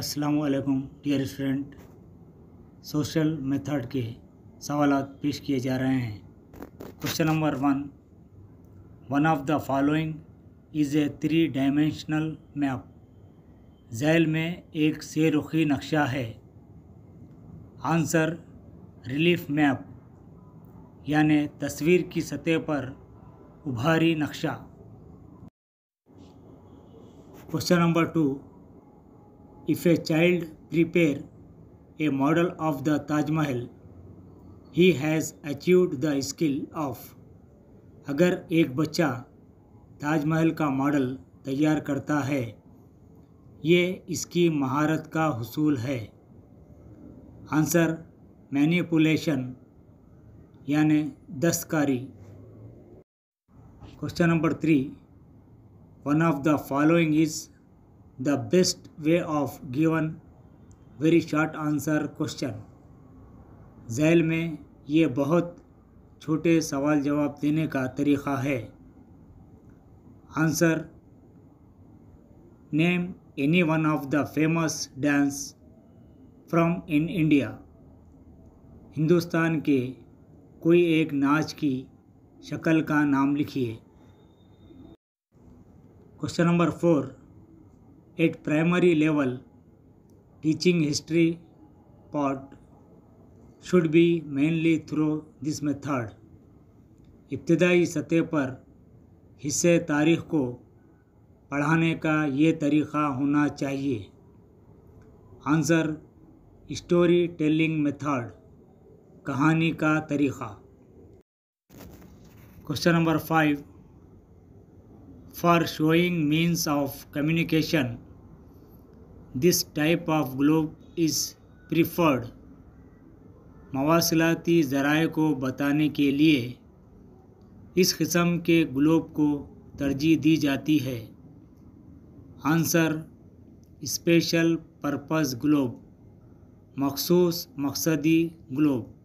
अस्सलाम वालेकुम dear student social method के सवाल पेश किए जा रहे हैं question number one one of the following is a three dimensional map जैल में एक से रुखी नक्शा है आंसर रिलीफ मैप यानि तस्वीर की सतह पर उभारी नक्शा question number two if a child prepare a model of the taj mahal he has achieved the skill of अगर एक बच्चा ताजमहल का मॉडल तैयार करता है ये इसकी महारत का हसूल है आंसर मैनिपुलेशन यानि दस्तकारी question number three one of the following is the best way of given very short answer question जैल में ये बहुत छोटे सवाल जवाब देने का तरीक़ा है answer name any one of the famous dance from in India Hindustan के कोई एक नाच की शक्ल का नाम लिखिए question number four at primary level teaching history part should be mainly through this method इब्तदाई सतह पर हिस्से तारीख को पढ़ाने का ये तरीक़ा होना चाहिए आंसर स्टोरी टेलिंग मेथड कहानी का तरीक़ा question number five for showing means of communication this type of globe is preferred मवासलाती ज़राए को बताने के लिए इस किस्म के ग्लोब को तरजीह दी जाती है आंसर स्पेशल पर्पस ग्लोब मखसूस मकसदी ग्लोब